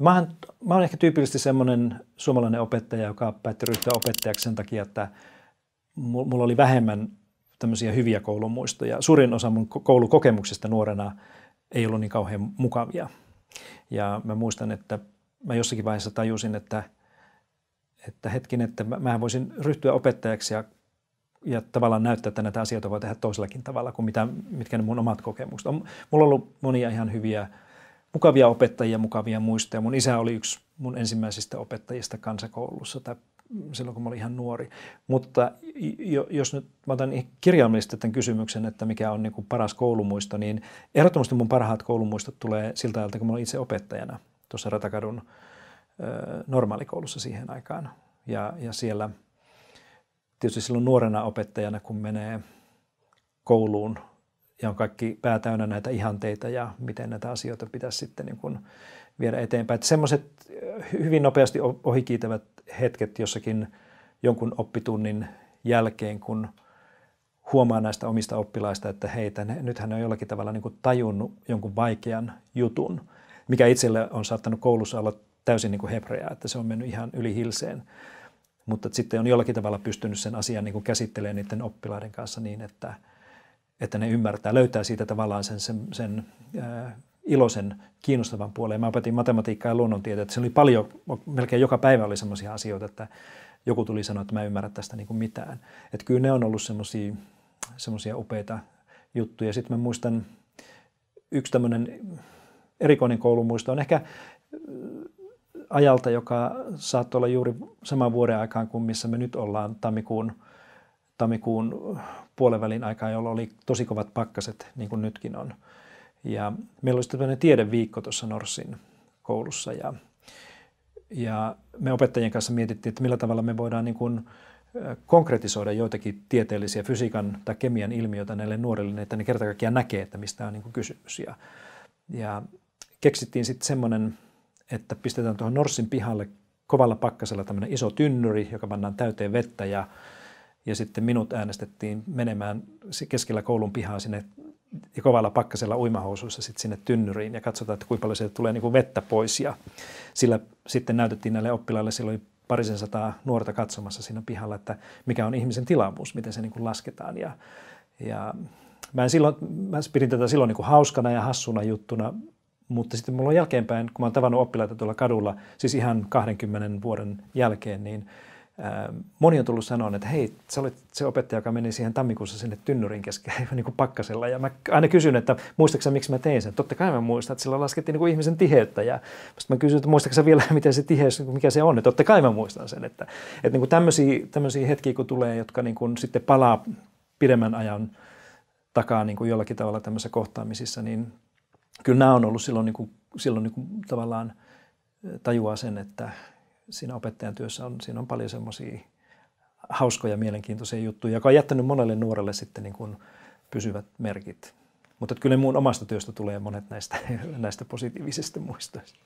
Mä, oon, mä olen ehkä tyypillisesti semmoinen suomalainen opettaja, joka päätti ryhtyä opettajaksi sen takia, että mulla oli vähemmän tämmöisiä hyviä koulumuistoja. Suurin osa mun koulukokemuksista nuorena ei ollut niin kauhean mukavia. Ja mä muistan, että mä jossakin vaiheessa tajusin, että, että hetkin, että mä voisin ryhtyä opettajaksi ja, ja tavallaan näyttää, että näitä asioita voi tehdä toisellakin tavalla kuin mitä, mitkä ne mun omat kokemukset on. Mulla on ollut monia ihan hyviä mukavia opettajia, mukavia muistoja. Mun isä oli yksi mun ensimmäisistä opettajista kansakoulussa tai silloin, kun mä olin ihan nuori. Mutta jos nyt mä otan kirjaimellisesti tämän kysymyksen, että mikä on niin kuin paras koulumuisto, niin ehdottomasti mun parhaat koulumuistot tulee siltä ajalta, kun mä olin itse opettajana tuossa Ratakadun normaalikoulussa siihen aikaan. Ja, ja siellä tietysti silloin nuorena opettajana, kun menee kouluun ja on kaikki pää täynnä näitä ihanteita ja miten näitä asioita pitäisi sitten niin kuin viedä eteenpäin. Että semmoiset eh, hyvin nopeasti ohikiitävät hetket jossakin jonkun oppitunnin jälkeen, kun huomaa näistä omista oppilaista, että heitä, ne, nythän ne on jollakin tavalla niin kuin tajunnut jonkun vaikean jutun, mikä itselle on saattanut koulussa olla täysin niin kuin hebreää, että se on mennyt ihan yli hilseen. Mutta sitten on jollakin tavalla pystynyt sen asian niin kuin käsittelemään niiden oppilaiden kanssa niin, että – että ne ymmärtää, löytää siitä tavallaan sen, sen, sen äh, iloisen, kiinnostavan puolen. Mä opetin matematiikkaa ja luonnontieteitä. Se oli paljon, melkein joka päivä oli sellaisia asioita, että joku tuli sanoa, että mä en ymmärrä tästä niin kuin mitään. Et kyllä ne on ollut semmoisia upeita juttuja. Sitten mä muistan yksi tämmöinen erikoinen koulumuisto on ehkä äh, ajalta, joka saattoi olla juuri saman vuoden aikaan kuin missä me nyt ollaan tammikuun tammikuun puolenvälin aikaa, jolloin oli tosi kovat pakkaset, niin kuin nytkin on. Ja meillä oli sitten tiedeviikko tuossa Norsin koulussa ja, ja me opettajien kanssa mietittiin, että millä tavalla me voidaan niin kuin konkretisoida joitakin tieteellisiä fysiikan tai kemian ilmiöitä näille nuorille, niin että ne kerta kaikkiaan näkee, että mistä on niin kuin kysymys. Ja, ja keksittiin sitten semmoinen, että pistetään tuohon Norsin pihalle kovalla pakkasella tämmöinen iso tynnyri, joka pannaan täyteen vettä ja ja sitten minut äänestettiin menemään keskellä koulun pihaa sinne ja kovalla pakkasella uimahousuissa sitten sinne tynnyriin ja katsotaan, että kuinka paljon sieltä tulee niin kuin vettä pois. Ja sillä sitten näytettiin näille oppilaille, sillä oli parisen sataa nuorta katsomassa siinä pihalla, että mikä on ihmisen tilavuus, miten se niin kuin lasketaan. Ja, ja mä, en silloin, mä pidin tätä silloin niin kuin hauskana ja hassuna juttuna, mutta sitten mulla on jälkeenpäin, kun mä oon tavannut oppilaita tuolla kadulla, siis ihan 20 vuoden jälkeen, niin moni on tullut sanoa, että hei, sä olit se opettaja, joka meni siihen tammikuussa sinne tynnyrin keskelle niin kuin pakkasella. Ja mä aina kysyn, että muistatko miksi mä tein sen? Totta kai mä muistan, että sillä laskettiin niin kuin ihmisen tiheyttä. Ja sitten mä kysyn, että muistatko vielä, miten se tiheys, mikä se on? Ja totta kai mä muistan sen. Että, että niin kuin tämmöisiä, tämmöisiä hetkiä, kun tulee, jotka niin kuin sitten palaa pidemmän ajan takaa niin kuin jollakin tavalla tämmöisissä kohtaamisissa, niin kyllä nämä on ollut silloin, niin kuin, silloin niin kuin tavallaan tajuaa sen, että, siinä opettajan työssä on, siinä on paljon semmoisia hauskoja, mielenkiintoisia juttuja, joka on jättänyt monelle nuorelle sitten niin kuin pysyvät merkit. Mutta kyllä mun omasta työstä tulee monet näistä, näistä positiivisista muistoista.